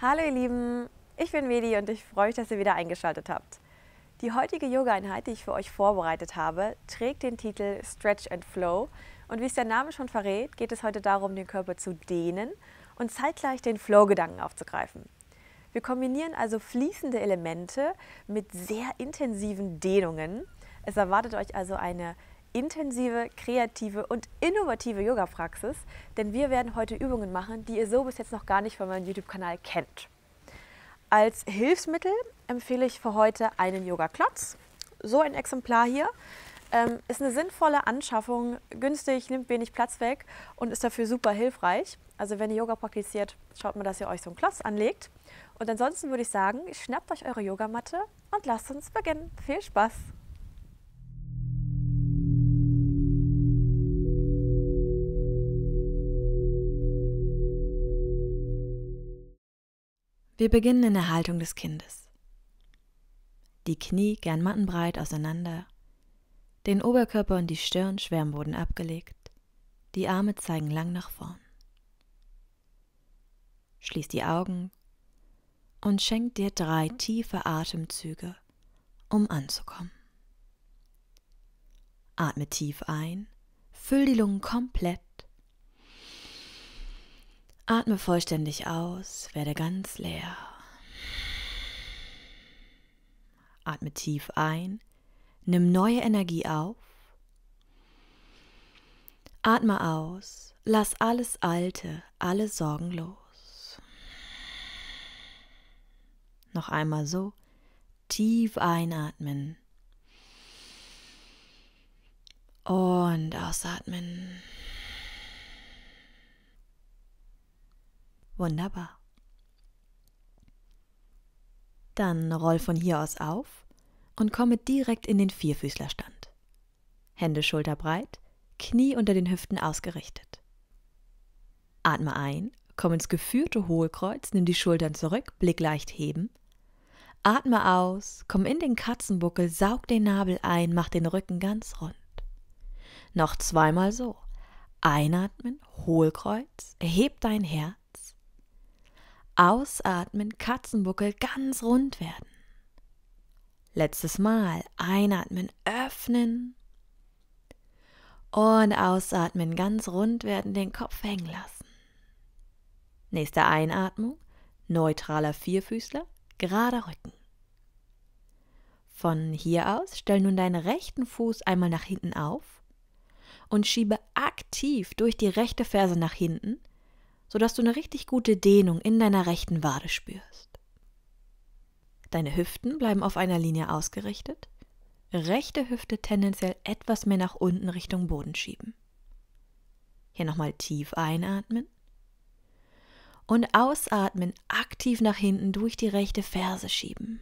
Hallo ihr Lieben, ich bin Medi und ich freue mich, dass ihr wieder eingeschaltet habt. Die heutige Yoga-Einheit, die ich für euch vorbereitet habe, trägt den Titel Stretch and Flow und wie es der Name schon verrät, geht es heute darum, den Körper zu dehnen und zeitgleich den Flow-Gedanken aufzugreifen. Wir kombinieren also fließende Elemente mit sehr intensiven Dehnungen. Es erwartet euch also eine intensive, kreative und innovative Yoga-Praxis, denn wir werden heute Übungen machen, die ihr so bis jetzt noch gar nicht von meinem YouTube-Kanal kennt. Als Hilfsmittel empfehle ich für heute einen Yoga-Klotz. So ein Exemplar hier. Ähm, ist eine sinnvolle Anschaffung, günstig, nimmt wenig Platz weg und ist dafür super hilfreich. Also wenn ihr Yoga praktiziert, schaut mal, dass ihr euch so einen Klotz anlegt. Und ansonsten würde ich sagen, schnappt euch eure Yogamatte und lasst uns beginnen. Viel Spaß! Wir beginnen in der Haltung des Kindes. Die Knie gern mattenbreit auseinander, den Oberkörper und die Stirn schwer am Boden abgelegt, die Arme zeigen lang nach vorn. Schließ die Augen und schenk dir drei tiefe Atemzüge, um anzukommen. Atme tief ein, füll die Lungen komplett Atme vollständig aus, werde ganz leer. Atme tief ein, nimm neue Energie auf. Atme aus, lass alles Alte, alle Sorgen los. Noch einmal so, tief einatmen und ausatmen. Wunderbar. Dann roll von hier aus auf und komme direkt in den Vierfüßlerstand. Hände schulterbreit, Knie unter den Hüften ausgerichtet. Atme ein, komm ins geführte Hohlkreuz, nimm die Schultern zurück, Blick leicht heben. Atme aus, komm in den Katzenbuckel, saug den Nabel ein, mach den Rücken ganz rund. Noch zweimal so. Einatmen, Hohlkreuz, erheb dein Herz. Ausatmen, Katzenbuckel ganz rund werden. Letztes Mal einatmen, öffnen. Und ausatmen, ganz rund werden, den Kopf hängen lassen. Nächste Einatmung, neutraler Vierfüßler, gerader Rücken. Von hier aus stell nun deinen rechten Fuß einmal nach hinten auf und schiebe aktiv durch die rechte Ferse nach hinten, sodass du eine richtig gute Dehnung in deiner rechten Wade spürst. Deine Hüften bleiben auf einer Linie ausgerichtet, rechte Hüfte tendenziell etwas mehr nach unten Richtung Boden schieben. Hier nochmal tief einatmen und ausatmen, aktiv nach hinten durch die rechte Ferse schieben.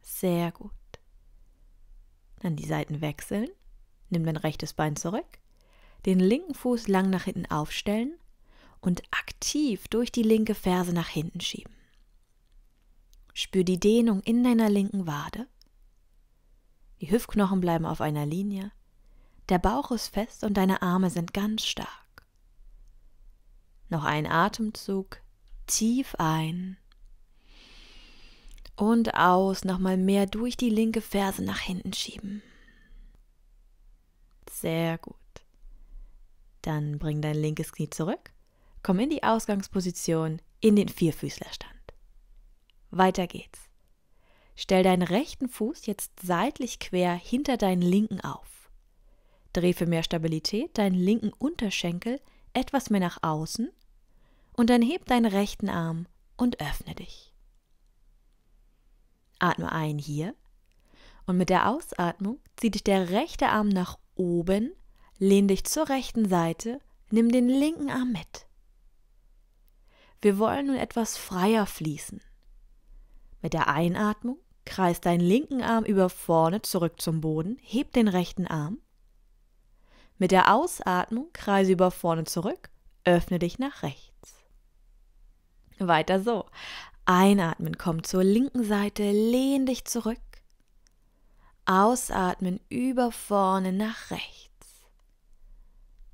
Sehr gut. Dann die Seiten wechseln, nimm dein rechtes Bein zurück, den linken Fuß lang nach hinten aufstellen und aktiv durch die linke Ferse nach hinten schieben. Spür die Dehnung in deiner linken Wade. Die Hüftknochen bleiben auf einer Linie, der Bauch ist fest und deine Arme sind ganz stark. Noch ein Atemzug, tief ein und aus, nochmal mehr durch die linke Ferse nach hinten schieben. Sehr gut. Dann bring dein linkes Knie zurück komm in die Ausgangsposition, in den Vierfüßlerstand. Weiter geht's. Stell deinen rechten Fuß jetzt seitlich quer hinter deinen linken auf. Dreh für mehr Stabilität deinen linken Unterschenkel etwas mehr nach außen und dann heb deinen rechten Arm und öffne dich. Atme ein hier und mit der Ausatmung zieh dich der rechte Arm nach oben, lehn dich zur rechten Seite, nimm den linken Arm mit. Wir wollen nun etwas freier fließen. Mit der Einatmung kreist deinen linken Arm über vorne zurück zum Boden, heb den rechten Arm. Mit der Ausatmung kreise über vorne zurück, öffne dich nach rechts. Weiter so. Einatmen, komm zur linken Seite, lehn dich zurück. Ausatmen über vorne nach rechts.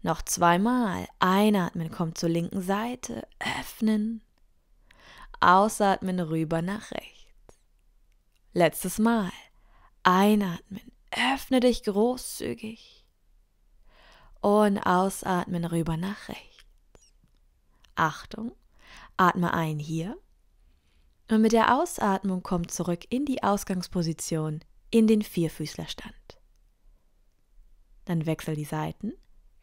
Noch zweimal. Einatmen, kommt zur linken Seite. Öffnen. Ausatmen, rüber nach rechts. Letztes Mal. Einatmen. Öffne dich großzügig. Und ausatmen, rüber nach rechts. Achtung. Atme ein hier. Und mit der Ausatmung komm zurück in die Ausgangsposition, in den Vierfüßlerstand. Dann wechsel die Seiten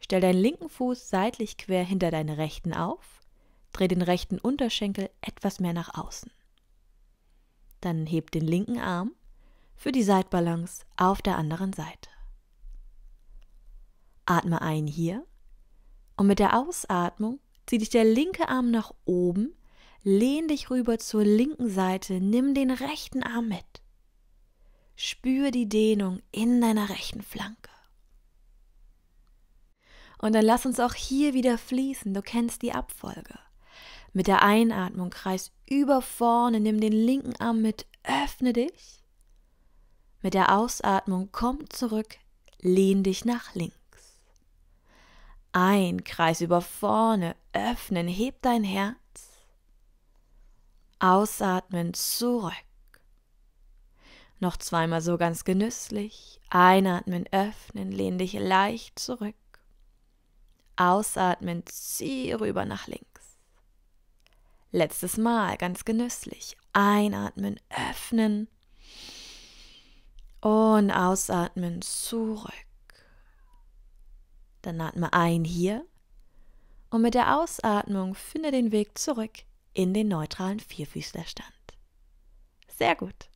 Stell deinen linken Fuß seitlich quer hinter deinen rechten auf, dreh den rechten Unterschenkel etwas mehr nach außen. Dann heb den linken Arm für die Seitbalance auf der anderen Seite. Atme ein hier und mit der Ausatmung zieh dich der linke Arm nach oben, lehn dich rüber zur linken Seite, nimm den rechten Arm mit. Spür die Dehnung in deiner rechten Flanke. Und dann lass uns auch hier wieder fließen. Du kennst die Abfolge. Mit der Einatmung kreis über vorne, nimm den linken Arm mit, öffne dich. Mit der Ausatmung komm zurück, lehn dich nach links. Ein, kreis über vorne, öffnen, heb dein Herz. Ausatmen, zurück. Noch zweimal so ganz genüsslich. Einatmen, öffnen, lehn dich leicht zurück. Ausatmen, zieh rüber nach links. Letztes Mal, ganz genüsslich. Einatmen, öffnen. Und ausatmen, zurück. Dann atme ein hier. Und mit der Ausatmung finde den Weg zurück in den neutralen Vierfüßlerstand. Sehr gut.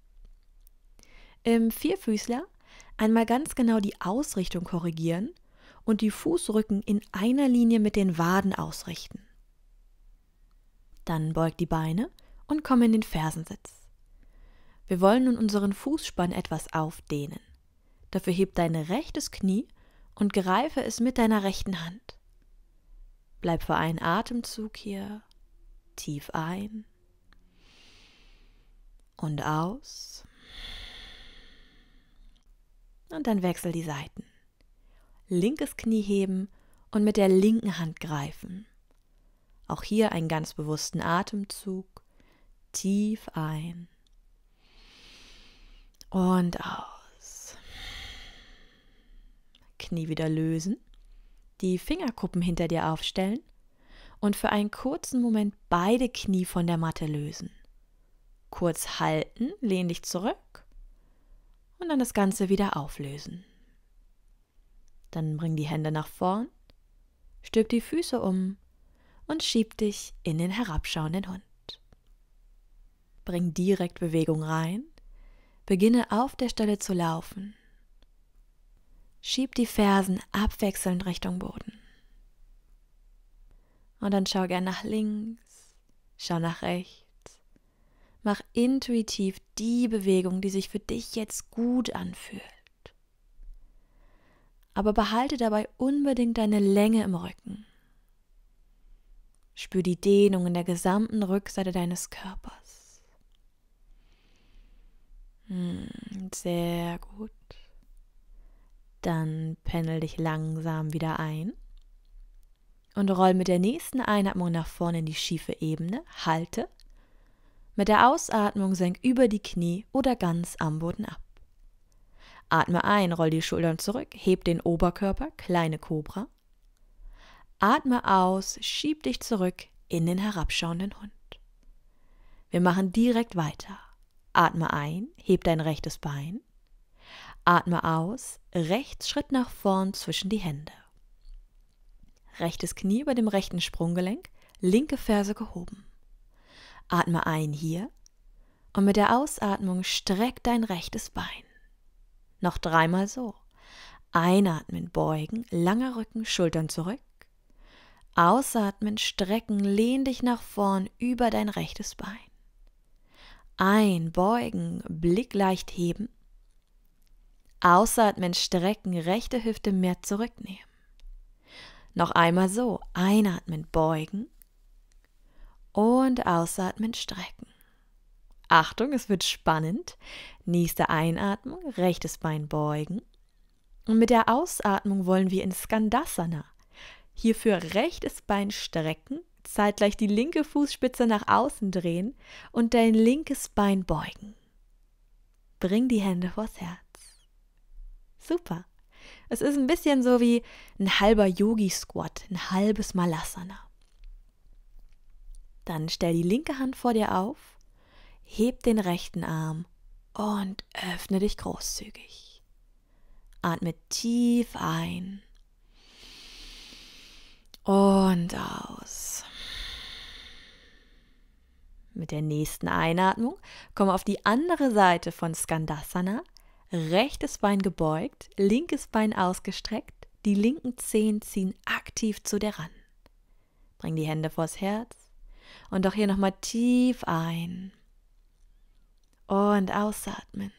Im Vierfüßler einmal ganz genau die Ausrichtung korrigieren und die Fußrücken in einer Linie mit den Waden ausrichten. Dann beugt die Beine und komm in den Fersensitz. Wir wollen nun unseren Fußspann etwas aufdehnen. Dafür heb dein rechtes Knie und greife es mit deiner rechten Hand. Bleib für einen Atemzug hier tief ein und aus. Und dann wechsel die Seiten linkes Knie heben und mit der linken Hand greifen. Auch hier einen ganz bewussten Atemzug, tief ein und aus. Knie wieder lösen, die Fingerkuppen hinter dir aufstellen und für einen kurzen Moment beide Knie von der Matte lösen. Kurz halten, lehn dich zurück und dann das Ganze wieder auflösen. Dann bring die Hände nach vorn, stülp die Füße um und schieb dich in den herabschauenden Hund. Bring direkt Bewegung rein, beginne auf der Stelle zu laufen. Schieb die Fersen abwechselnd Richtung Boden. Und dann schau gern nach links, schau nach rechts. Mach intuitiv die Bewegung, die sich für dich jetzt gut anfühlt aber behalte dabei unbedingt deine Länge im Rücken. Spür die Dehnung in der gesamten Rückseite deines Körpers. Hm, sehr gut. Dann pendel dich langsam wieder ein und roll mit der nächsten Einatmung nach vorne in die schiefe Ebene. Halte. Mit der Ausatmung senk über die Knie oder ganz am Boden ab. Atme ein, roll die Schultern zurück, heb den Oberkörper, kleine Kobra. Atme aus, schieb dich zurück in den herabschauenden Hund. Wir machen direkt weiter. Atme ein, heb dein rechtes Bein. Atme aus, rechts Schritt nach vorn zwischen die Hände. Rechtes Knie über dem rechten Sprunggelenk, linke Ferse gehoben. Atme ein hier und mit der Ausatmung streck dein rechtes Bein. Noch dreimal so. Einatmen, beugen, langer Rücken, Schultern zurück. Ausatmen, strecken, lehn dich nach vorn über dein rechtes Bein. Ein, beugen, Blick leicht heben. Ausatmen, strecken, rechte Hüfte mehr zurücknehmen. Noch einmal so. Einatmen, beugen. Und ausatmen, strecken. Achtung, es wird spannend. Nächste Einatmung, rechtes Bein beugen. Und mit der Ausatmung wollen wir in Skandasana. Hierfür rechtes Bein strecken, zeitgleich die linke Fußspitze nach außen drehen und dein linkes Bein beugen. Bring die Hände vors Herz. Super. Es ist ein bisschen so wie ein halber Yogi-Squat, ein halbes Malasana. Dann stell die linke Hand vor dir auf heb den rechten Arm und öffne dich großzügig. Atme tief ein und aus. Mit der nächsten Einatmung komme auf die andere Seite von Skandasana, rechtes Bein gebeugt, linkes Bein ausgestreckt, die linken Zehen ziehen aktiv zu dir ran. Bring die Hände vors Herz und auch hier nochmal tief ein und ausatmen.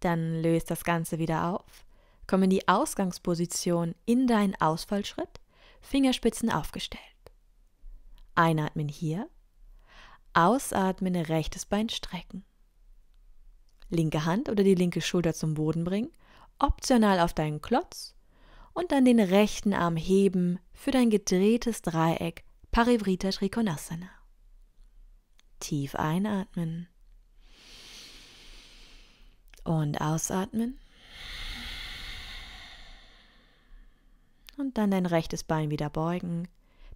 Dann löst das Ganze wieder auf, komm in die Ausgangsposition in deinen Ausfallschritt, Fingerspitzen aufgestellt. Einatmen hier, ausatmen, rechtes Bein strecken. Linke Hand oder die linke Schulter zum Boden bringen, optional auf deinen Klotz und dann den rechten Arm heben für dein gedrehtes Dreieck Parivrita Trikonasana. Tief einatmen und ausatmen. Und dann dein rechtes Bein wieder beugen,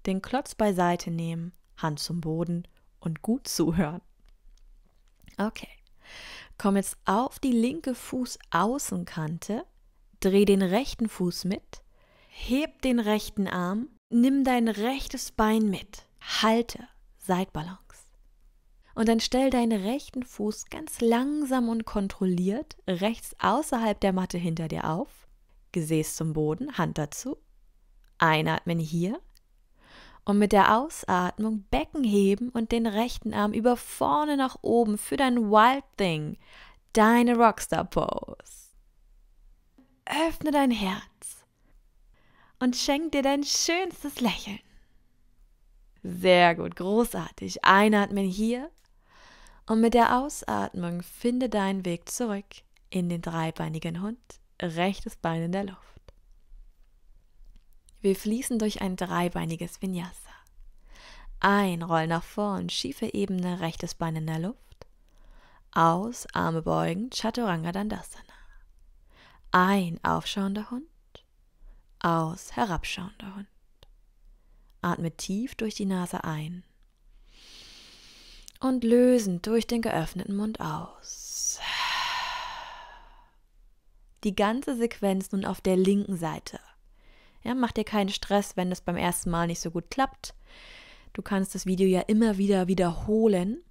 den Klotz beiseite nehmen, Hand zum Boden und gut zuhören. Okay. Komm jetzt auf die linke Fußaußenkante, dreh den rechten Fuß mit, heb den rechten Arm, nimm dein rechtes Bein mit, halte Seitbalance. Und dann stell deinen rechten Fuß ganz langsam und kontrolliert rechts außerhalb der Matte hinter dir auf. Gesäß zum Boden, Hand dazu. Einatmen hier. Und mit der Ausatmung Becken heben und den rechten Arm über vorne nach oben für dein Wild Thing, deine Rockstar Pose. Öffne dein Herz und schenk dir dein schönstes Lächeln. Sehr gut, großartig. Einatmen hier und mit der Ausatmung finde deinen Weg zurück in den dreibeinigen Hund, rechtes Bein in der Luft. Wir fließen durch ein dreibeiniges Vinyasa. Ein, roll nach vorn, schiefe Ebene, rechtes Bein in der Luft. Aus, Arme beugen, Chaturanga Dandasana. Ein, aufschauender Hund. Aus, herabschauender Hund. Atme tief durch die Nase ein und lösend durch den geöffneten Mund aus. Die ganze Sequenz nun auf der linken Seite. Ja, mach dir keinen Stress, wenn das beim ersten Mal nicht so gut klappt. Du kannst das Video ja immer wieder wiederholen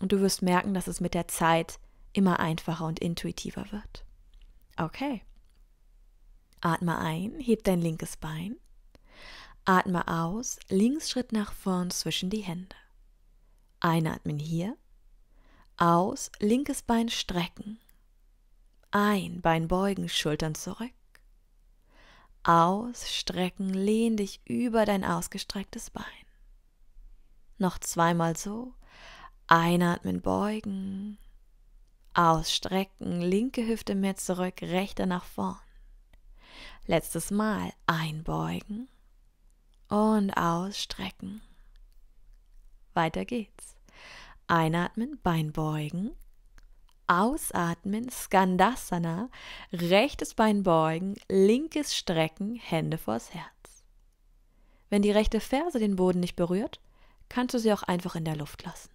und du wirst merken, dass es mit der Zeit immer einfacher und intuitiver wird. Okay. Atme ein, heb dein linkes Bein. Atme aus, links Schritt nach vorn zwischen die Hände. Einatmen hier. Aus, linkes Bein strecken. Ein, Bein beugen, Schultern zurück. Aus, strecken, lehn dich über dein ausgestrecktes Bein. Noch zweimal so. Einatmen, beugen. Ausstrecken, linke Hüfte mehr zurück, rechte nach vorn. Letztes Mal einbeugen und ausstrecken. Weiter geht's. Einatmen, Bein beugen. Ausatmen, Skandasana, rechtes Bein beugen, linkes strecken, Hände vors Herz. Wenn die rechte Ferse den Boden nicht berührt, kannst du sie auch einfach in der Luft lassen.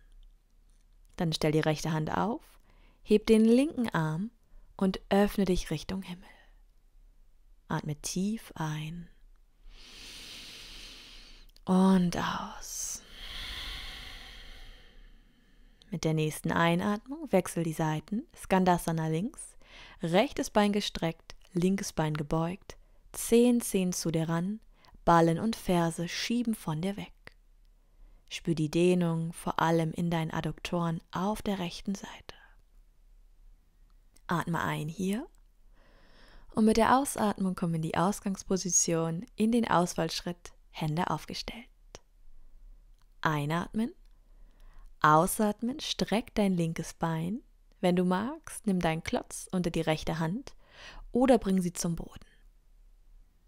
Dann stell die rechte Hand auf, heb den linken Arm und öffne dich Richtung Himmel. Atme tief ein und aus. Mit der nächsten Einatmung wechsel die Seiten, Skandasana links, rechtes Bein gestreckt, linkes Bein gebeugt, Zehen, Zehen zu dir ran, Ballen und Ferse schieben von dir weg. Spür die Dehnung vor allem in deinen Adduktoren auf der rechten Seite. Atme ein hier und mit der Ausatmung komm in die Ausgangsposition, in den Ausfallschritt, Hände aufgestellt. Einatmen Ausatmen, streck dein linkes Bein. Wenn du magst, nimm deinen Klotz unter die rechte Hand oder bring sie zum Boden.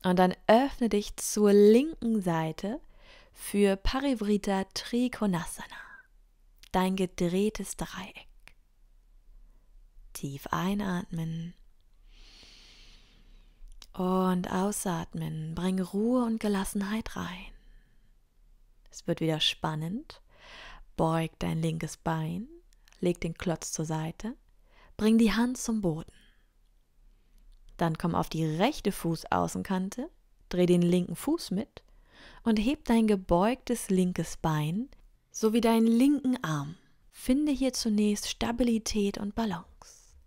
Und dann öffne dich zur linken Seite für Parivrita Trikonasana, dein gedrehtes Dreieck. Tief einatmen und ausatmen. Bring Ruhe und Gelassenheit rein. Es wird wieder spannend Beug dein linkes Bein, leg den Klotz zur Seite, bring die Hand zum Boden. Dann komm auf die rechte Fußaußenkante, dreh den linken Fuß mit und heb dein gebeugtes linkes Bein sowie deinen linken Arm. Finde hier zunächst Stabilität und Balance.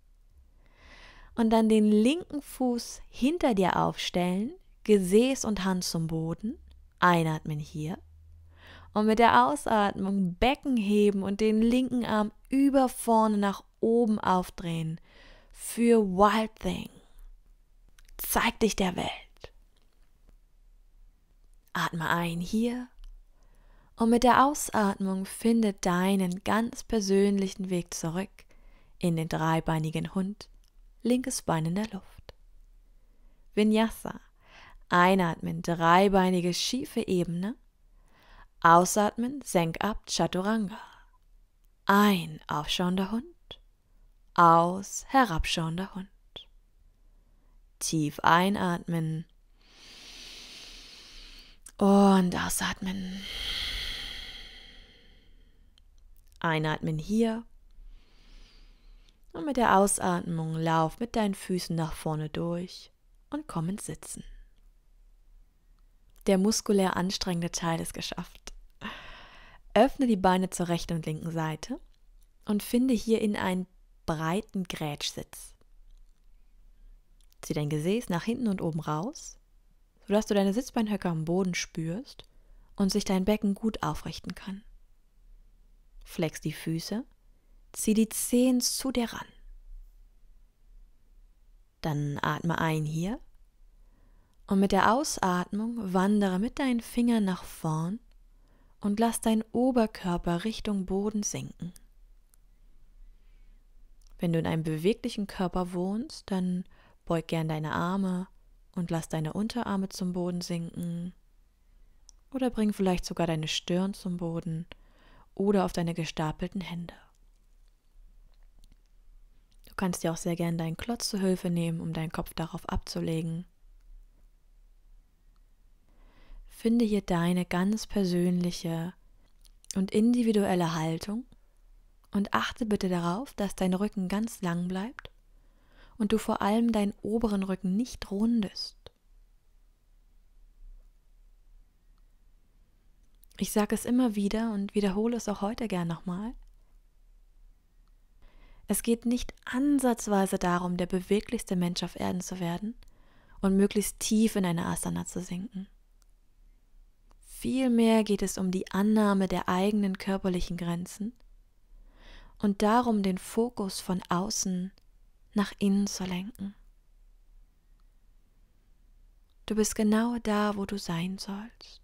Und dann den linken Fuß hinter dir aufstellen, Gesäß und Hand zum Boden, einatmen hier und mit der Ausatmung Becken heben und den linken Arm über vorne nach oben aufdrehen. Für Wild Thing. Zeig dich der Welt. Atme ein hier. Und mit der Ausatmung finde deinen ganz persönlichen Weg zurück in den dreibeinigen Hund, linkes Bein in der Luft. Vinyasa. Einatmen, dreibeinige schiefe Ebene. Ausatmen, senk ab, Chaturanga. Ein, aufschauender Hund. Aus, herabschauender Hund. Tief einatmen. Und ausatmen. Einatmen hier. Und mit der Ausatmung lauf mit deinen Füßen nach vorne durch und komm ins Sitzen. Der muskulär anstrengende Teil ist geschafft. Öffne die Beine zur rechten und linken Seite und finde hier in einen breiten Grätschsitz. Zieh dein Gesäß nach hinten und oben raus, sodass du deine Sitzbeinhöcker am Boden spürst und sich dein Becken gut aufrichten kann. Flex die Füße, zieh die Zehen zu dir ran. Dann atme ein hier und mit der Ausatmung wandere mit deinen Fingern nach vorn und lass deinen Oberkörper Richtung Boden sinken. Wenn du in einem beweglichen Körper wohnst, dann beug gern deine Arme und lass deine Unterarme zum Boden sinken. Oder bring vielleicht sogar deine Stirn zum Boden oder auf deine gestapelten Hände. Du kannst dir auch sehr gern deinen Klotz zur Hilfe nehmen, um deinen Kopf darauf abzulegen. Finde hier deine ganz persönliche und individuelle Haltung und achte bitte darauf, dass dein Rücken ganz lang bleibt und du vor allem deinen oberen Rücken nicht rundest. Ich sage es immer wieder und wiederhole es auch heute gern nochmal. Es geht nicht ansatzweise darum, der beweglichste Mensch auf Erden zu werden und möglichst tief in eine Asana zu sinken. Vielmehr geht es um die Annahme der eigenen körperlichen Grenzen und darum, den Fokus von außen nach innen zu lenken. Du bist genau da, wo du sein sollst.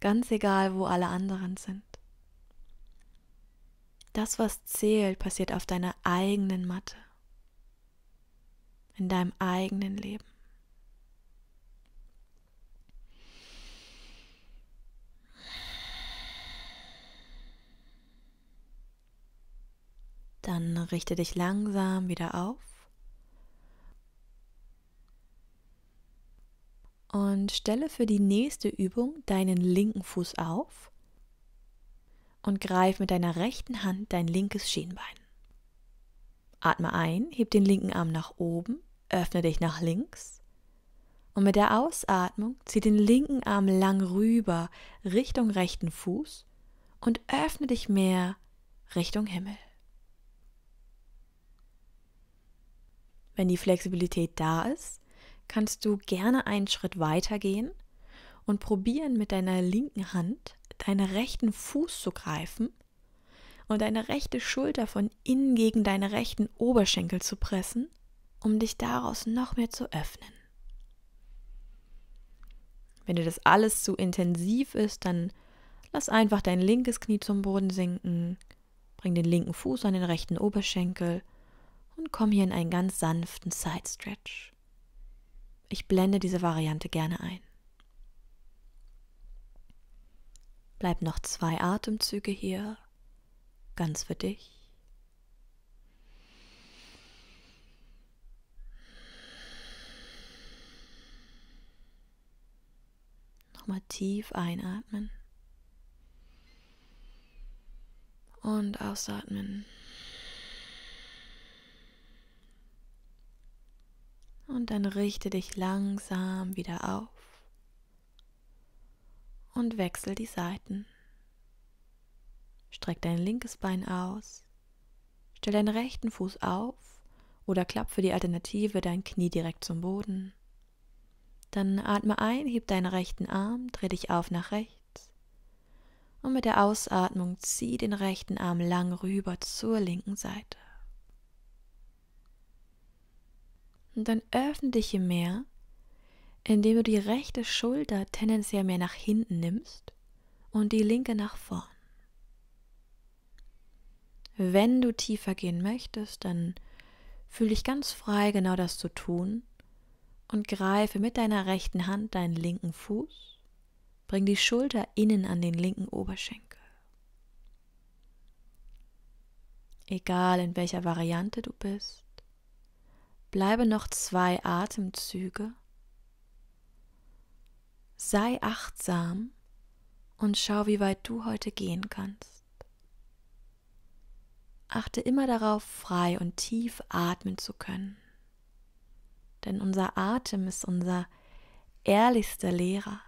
Ganz egal, wo alle anderen sind. Das, was zählt, passiert auf deiner eigenen Matte, in deinem eigenen Leben. Dann richte dich langsam wieder auf und stelle für die nächste Übung deinen linken Fuß auf und greif mit deiner rechten Hand dein linkes Schienbein. Atme ein, heb den linken Arm nach oben, öffne dich nach links und mit der Ausatmung zieh den linken Arm lang rüber Richtung rechten Fuß und öffne dich mehr Richtung Himmel. Wenn die Flexibilität da ist, kannst du gerne einen Schritt weiter gehen und probieren mit deiner linken Hand deinen rechten Fuß zu greifen und deine rechte Schulter von innen gegen deine rechten Oberschenkel zu pressen, um dich daraus noch mehr zu öffnen. Wenn dir das alles zu intensiv ist, dann lass einfach dein linkes Knie zum Boden sinken, bring den linken Fuß an den rechten Oberschenkel und komm hier in einen ganz sanften Side Stretch. Ich blende diese Variante gerne ein. Bleib noch zwei Atemzüge hier, ganz für dich. Nochmal tief einatmen und ausatmen. Und dann richte dich langsam wieder auf und wechsel die Seiten. Streck dein linkes Bein aus, stell deinen rechten Fuß auf oder klapp für die Alternative dein Knie direkt zum Boden. Dann atme ein, heb deinen rechten Arm, dreh dich auf nach rechts und mit der Ausatmung zieh den rechten Arm lang rüber zur linken Seite. Und dann öffne dich hier mehr, indem du die rechte Schulter tendenziell mehr nach hinten nimmst und die linke nach vorn. Wenn du tiefer gehen möchtest, dann fühle dich ganz frei, genau das zu tun und greife mit deiner rechten Hand deinen linken Fuß, bring die Schulter innen an den linken Oberschenkel. Egal in welcher Variante du bist, Bleibe noch zwei Atemzüge. Sei achtsam und schau, wie weit du heute gehen kannst. Achte immer darauf, frei und tief atmen zu können. Denn unser Atem ist unser ehrlichster Lehrer.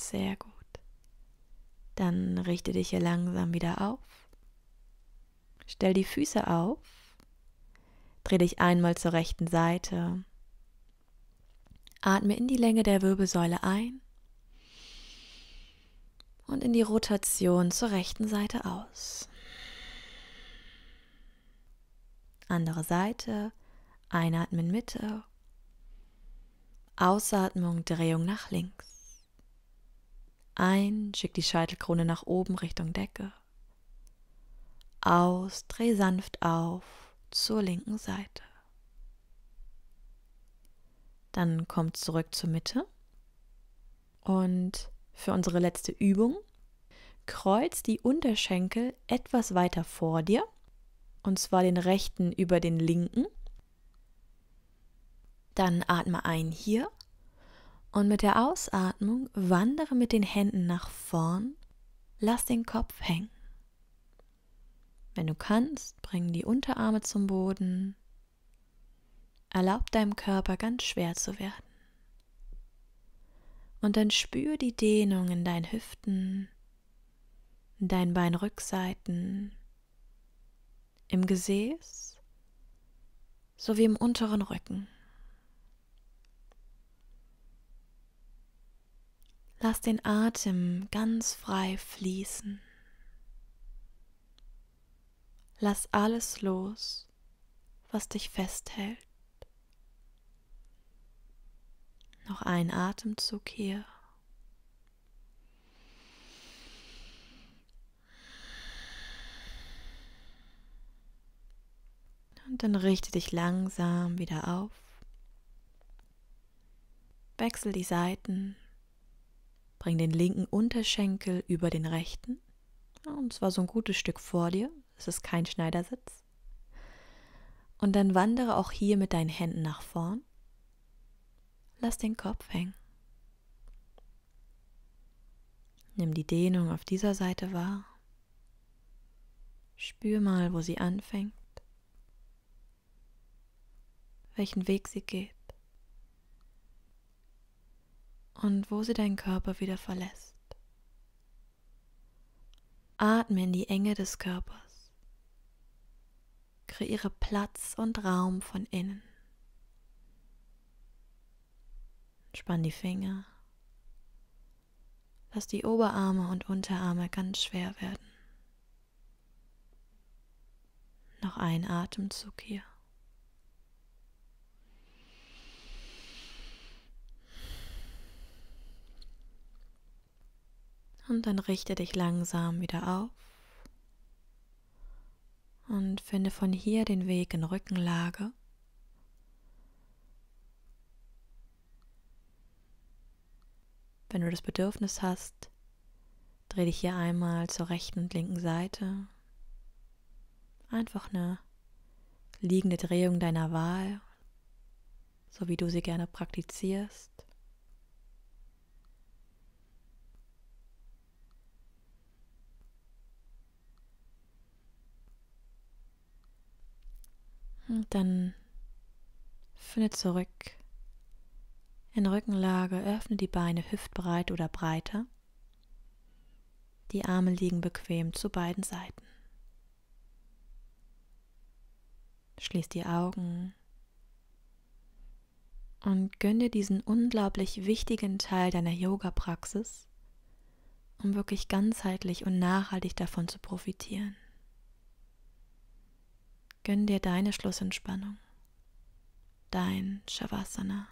Sehr gut. Dann richte dich hier langsam wieder auf. Stell die Füße auf. Dreh dich einmal zur rechten Seite. Atme in die Länge der Wirbelsäule ein und in die Rotation zur rechten Seite aus. Andere Seite, einatmen Mitte, Ausatmung, Drehung nach links. Ein, schick die Scheitelkrone nach oben Richtung Decke. Aus, dreh sanft auf zur linken Seite. Dann kommt zurück zur Mitte. Und für unsere letzte Übung, kreuz die Unterschenkel etwas weiter vor dir, und zwar den rechten über den linken. Dann atme ein hier und mit der Ausatmung wandere mit den Händen nach vorn, lass den Kopf hängen. Wenn du kannst, bring die Unterarme zum Boden. Erlaub deinem Körper ganz schwer zu werden. Und dann spür die Dehnung in deinen Hüften, in deinen Beinrückseiten, im Gesäß sowie im unteren Rücken. Lass den Atem ganz frei fließen. Lass alles los, was dich festhält. Noch ein Atemzug hier. Und dann richte dich langsam wieder auf. Wechsel die Seiten Bring den linken Unterschenkel über den rechten. Und zwar so ein gutes Stück vor dir. Es ist kein Schneidersitz. Und dann wandere auch hier mit deinen Händen nach vorn. Lass den Kopf hängen. Nimm die Dehnung auf dieser Seite wahr. Spür mal, wo sie anfängt, welchen Weg sie geht und wo sie deinen Körper wieder verlässt. Atme in die Enge des Körpers. Kreiere Platz und Raum von innen. Spann die Finger. Lass die Oberarme und Unterarme ganz schwer werden. Noch ein Atemzug hier. Und dann richte dich langsam wieder auf und finde von hier den Weg in Rückenlage. Wenn du das Bedürfnis hast, dreh dich hier einmal zur rechten und linken Seite. Einfach eine liegende Drehung deiner Wahl, so wie du sie gerne praktizierst. Und dann finde zurück in Rückenlage, öffne die Beine hüftbreit oder breiter. Die Arme liegen bequem zu beiden Seiten. Schließ die Augen und gönn dir diesen unglaublich wichtigen Teil deiner Yoga-Praxis, um wirklich ganzheitlich und nachhaltig davon zu profitieren. Gönn dir deine Schlussentspannung, dein Shavasana.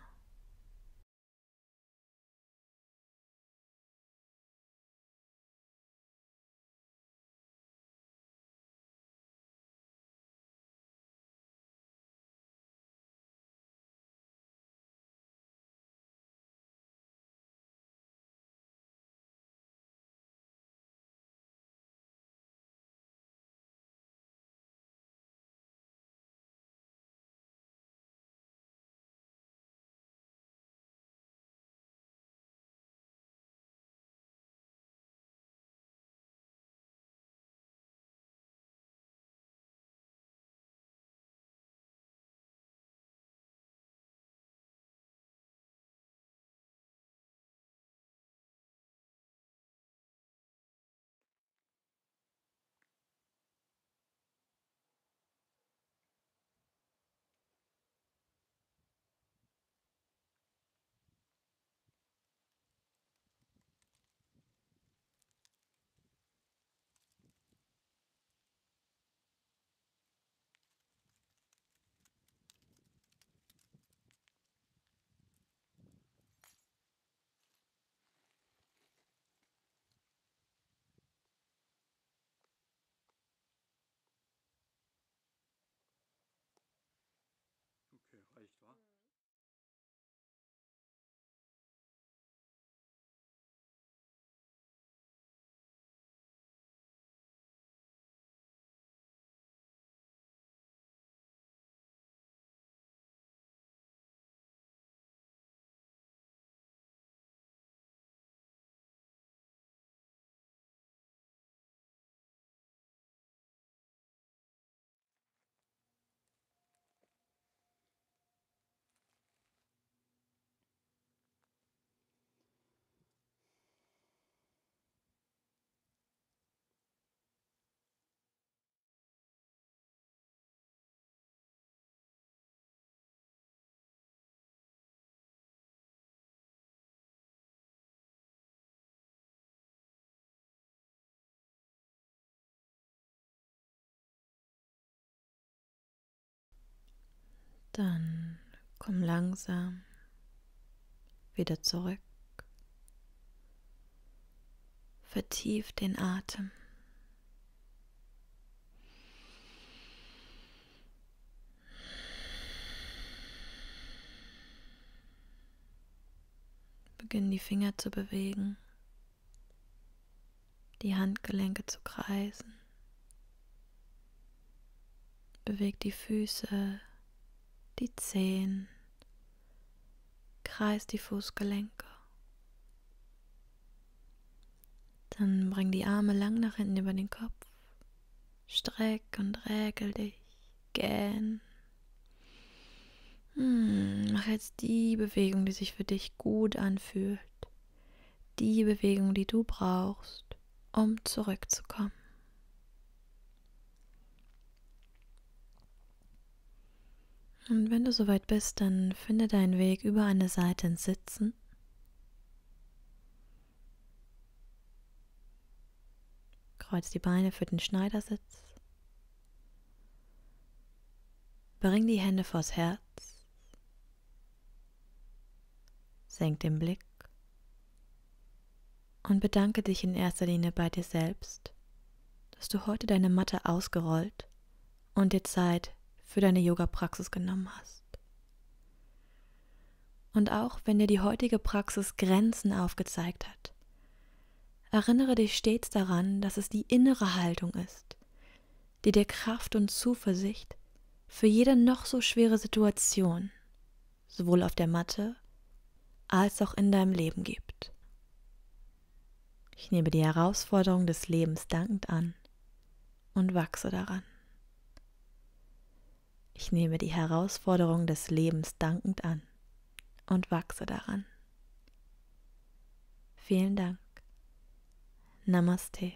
是吧？Dann komm langsam wieder zurück. Vertief den Atem. Beginn die Finger zu bewegen, die Handgelenke zu kreisen. Beweg die Füße, die Zehen, kreis die Fußgelenke. Dann bring die Arme lang nach hinten über den Kopf. Streck und räkel dich. Gähn. Hm, mach jetzt die Bewegung, die sich für dich gut anfühlt. Die Bewegung, die du brauchst, um zurückzukommen. Und wenn du soweit bist, dann finde deinen Weg über eine Seite ins Sitzen. Kreuz die Beine für den Schneidersitz. Bring die Hände vors Herz. Senk den Blick. Und bedanke dich in erster Linie bei dir selbst, dass du heute deine Matte ausgerollt und dir Zeit für deine Yoga-Praxis genommen hast. Und auch wenn dir die heutige Praxis Grenzen aufgezeigt hat, erinnere dich stets daran, dass es die innere Haltung ist, die dir Kraft und Zuversicht für jede noch so schwere Situation, sowohl auf der Matte als auch in deinem Leben gibt. Ich nehme die Herausforderung des Lebens dankend an und wachse daran. Ich nehme die Herausforderung des Lebens dankend an und wachse daran. Vielen Dank. Namaste.